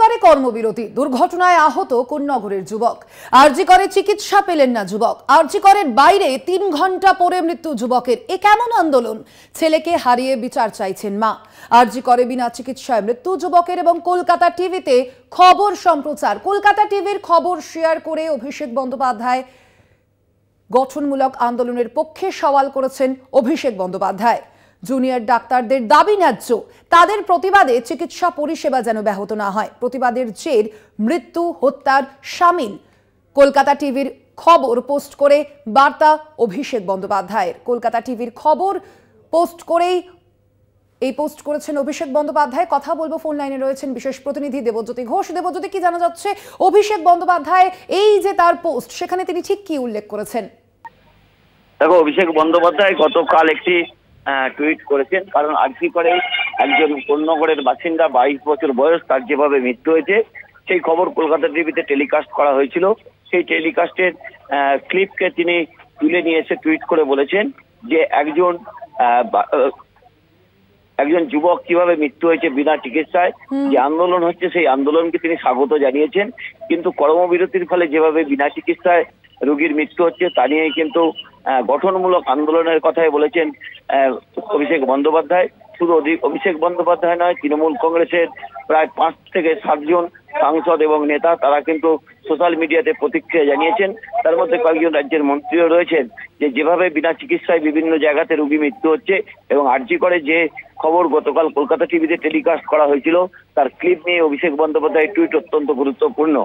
করে কর্মবিরতি দুর্ঘটনায় আহত কুননগরের যুবক করে চিকিৎসা পেলেন না যুবক করের বাইরে তিন ঘন্টা পরে মৃত্যু যুবকের এ কেমন আন্দোলন ছেলেকে হারিয়ে বিচার চাইছেন মা করে বিনা চিকিৎসায় মৃত্যু যুবকের এবং কলকাতা টিভিতে খবর সম্প্রচার কলকাতা টিভির খবর শেয়ার করে অভিষেক বন্দ্যোপাধ্যায় গঠনমূলক আন্দোলনের পক্ষে সওয়াল করেছেন অভিষেক বন্দ্যোপাধ্যায় জুনিয়র ডাক্তারদের দাবি ন্যায্য তাদের প্রতিবাদে চিকিৎসা পরিষেবা যেন ব্যাহত না হয় প্রতিবাদের জের মৃত্যু হত্যার সামিল কলকাতা টিভির খবর পোস্ট করে বার্তা অভিষেক বন্দ্যোপাধ্যায়ের কলকাতা টিভির খবর পোস্ট করেই এই পোস্ট করেছেন অভিষেক বন্দ্যোপাধ্যায় কথা বলবো ফোন লাইনে রয়েছেন বিশেষ প্রতিনিধি দেবজ্যোতি ঘোষ দেবজ্যোতি কি জানা যাচ্ছে অভিষেক বন্দ্যোপাধ্যায় এই যে তার পোস্ট সেখানে তিনি ঠিক কি উল্লেখ করেছেন দেখো অভিষেক বন্দ্যোপাধ্যায় গতকাল একটি হ্যাঁ, টুইট করেছেন কারণ করে একজন কন্যগড়ের বাসিন্দা বাইশ বছর বয়স তার যেভাবে মৃত্যু হয়েছে সেই খবর কলকাতা টিভিতে টেলিকাস্ট করা হয়েছিল সেই টেলিকাস্টের ক্লিপকে তিনি তুলে নিয়ে এসে টুইট করে বলেছেন যে একজন একজন যুবক কিভাবে মৃত্যু হয়েছে বিনা চিকিৎসায় যে আন্দোলন হচ্ছে সেই আন্দোলনকে তিনি স্বাগত জানিয়েছেন কিন্তু কর্মবিরতির ফলে যেভাবে বিনা চিকিৎসায় রোগীর মৃত্যু হচ্ছে তা নিয়ে কিন্তু গঠনমূলক আন্দোলনের কথাই বলেছেন অভিষেক বন্দ্যোপাধ্যায় শুধু অভিষেক বন্দ্যোপাধ্যায় নয় তৃণমূল কংগ্রেসের প্রায় পাঁচ থেকে সাতজন সাংসদ এবং নেতা তারা কিন্তু সোশ্যাল মিডিয়াতে প্রতিক্রিয়া জানিয়েছেন তার মধ্যে কয়েকজন রাজ্যের মন্ত্রীও রয়েছেন যে যেভাবে বিনা চিকিৎসায় বিভিন্ন জায়গাতে রুগী মৃত্যু হচ্ছে এবং আর্জি করে যে খবর গতকাল কলকাতা টিভিতে টেলিকাস্ট করা হয়েছিল তার ক্লিপ নিয়ে অভিষেক বন্দ্যোপাধ্যায়ের টুইট অত্যন্ত গুরুত্বপূর্ণ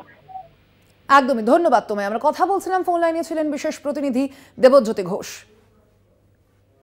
একদমই ধন্যবাদ তোমায় আমরা কথা বলছিলাম ফোন লাইনে ছিলেন বিশেষ প্রতিনিধি দেবজ্যোতি ঘোষ